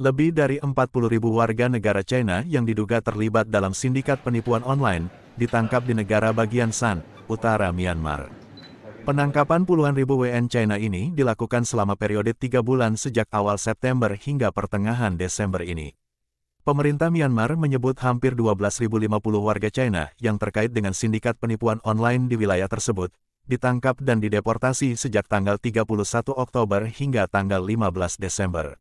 Lebih dari 40.000 warga negara China yang diduga terlibat dalam sindikat penipuan online, ditangkap di negara bagian San, utara Myanmar. Penangkapan puluhan ribu WN China ini dilakukan selama periode tiga bulan sejak awal September hingga pertengahan Desember ini. Pemerintah Myanmar menyebut hampir 12.050 warga China yang terkait dengan sindikat penipuan online di wilayah tersebut, ditangkap dan dideportasi sejak tanggal 31 Oktober hingga tanggal 15 Desember.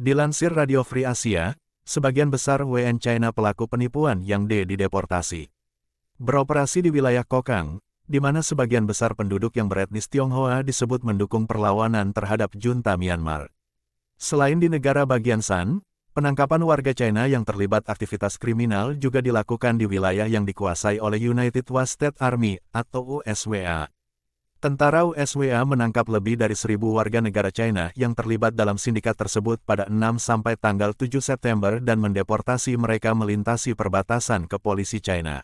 Dilansir Radio Free Asia, sebagian besar WN China pelaku penipuan yang D dideportasi. Beroperasi di wilayah Kokang, di mana sebagian besar penduduk yang beretnis Tionghoa disebut mendukung perlawanan terhadap junta Myanmar. Selain di negara bagian San, penangkapan warga China yang terlibat aktivitas kriminal juga dilakukan di wilayah yang dikuasai oleh United Wasted Army atau USWA. Tentara USWA menangkap lebih dari seribu warga negara China yang terlibat dalam sindikat tersebut pada 6 sampai tanggal 7 September dan mendeportasi mereka melintasi perbatasan ke polisi China.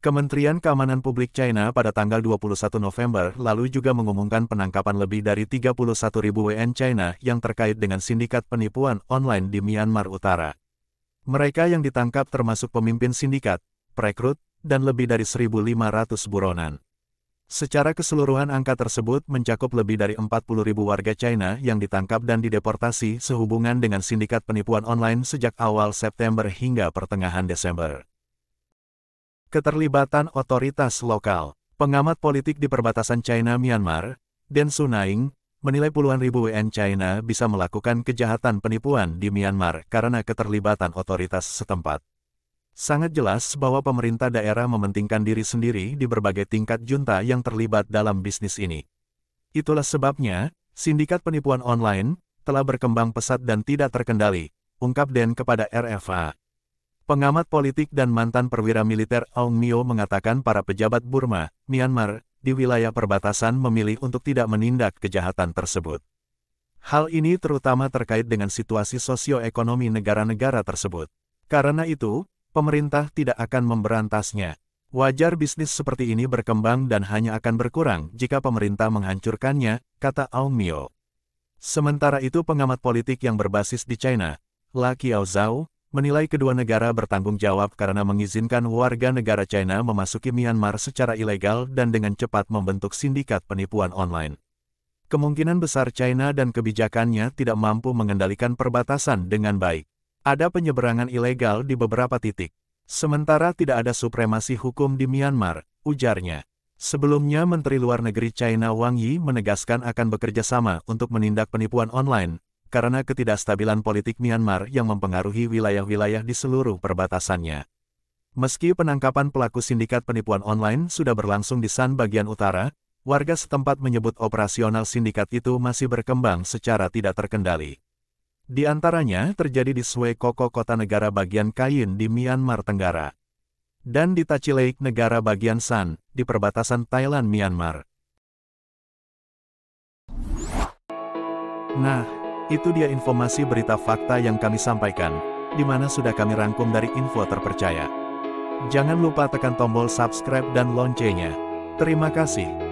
Kementerian Keamanan Publik China pada tanggal 21 November lalu juga mengumumkan penangkapan lebih dari 31 ribu WN China yang terkait dengan sindikat penipuan online di Myanmar Utara. Mereka yang ditangkap termasuk pemimpin sindikat, perekrut, dan lebih dari 1.500 buronan. Secara keseluruhan angka tersebut mencakup lebih dari 40.000 warga China yang ditangkap dan dideportasi sehubungan dengan sindikat penipuan online sejak awal September hingga pertengahan Desember. Keterlibatan otoritas lokal Pengamat politik di perbatasan China-Myanmar, Den Sunaing, menilai puluhan ribu WN China bisa melakukan kejahatan penipuan di Myanmar karena keterlibatan otoritas setempat. Sangat jelas bahwa pemerintah daerah mementingkan diri sendiri di berbagai tingkat junta yang terlibat dalam bisnis ini. Itulah sebabnya, sindikat penipuan online telah berkembang pesat dan tidak terkendali, ungkap Den kepada RFA. Pengamat politik dan mantan perwira militer Aung Mio mengatakan para pejabat Burma, Myanmar, di wilayah perbatasan memilih untuk tidak menindak kejahatan tersebut. Hal ini terutama terkait dengan situasi sosioekonomi negara-negara tersebut. Karena itu, pemerintah tidak akan memberantasnya. Wajar bisnis seperti ini berkembang dan hanya akan berkurang jika pemerintah menghancurkannya, kata Aung Mio. Sementara itu pengamat politik yang berbasis di China, La Qiaozhao, menilai kedua negara bertanggung jawab karena mengizinkan warga negara China memasuki Myanmar secara ilegal dan dengan cepat membentuk sindikat penipuan online. Kemungkinan besar China dan kebijakannya tidak mampu mengendalikan perbatasan dengan baik. Ada penyeberangan ilegal di beberapa titik. Sementara tidak ada supremasi hukum di Myanmar, ujarnya. Sebelumnya Menteri Luar Negeri China Wang Yi menegaskan akan bekerja sama untuk menindak penipuan online, karena ketidakstabilan politik Myanmar yang mempengaruhi wilayah-wilayah di seluruh perbatasannya. Meski penangkapan pelaku sindikat penipuan online sudah berlangsung di San bagian utara, warga setempat menyebut operasional sindikat itu masih berkembang secara tidak terkendali. Di antaranya terjadi di Koko kota negara bagian Kayin di Myanmar Tenggara. Dan di Tachileik negara bagian San, di perbatasan Thailand-Myanmar. Nah, itu dia informasi berita fakta yang kami sampaikan, di mana sudah kami rangkum dari info terpercaya. Jangan lupa tekan tombol subscribe dan loncengnya. Terima kasih.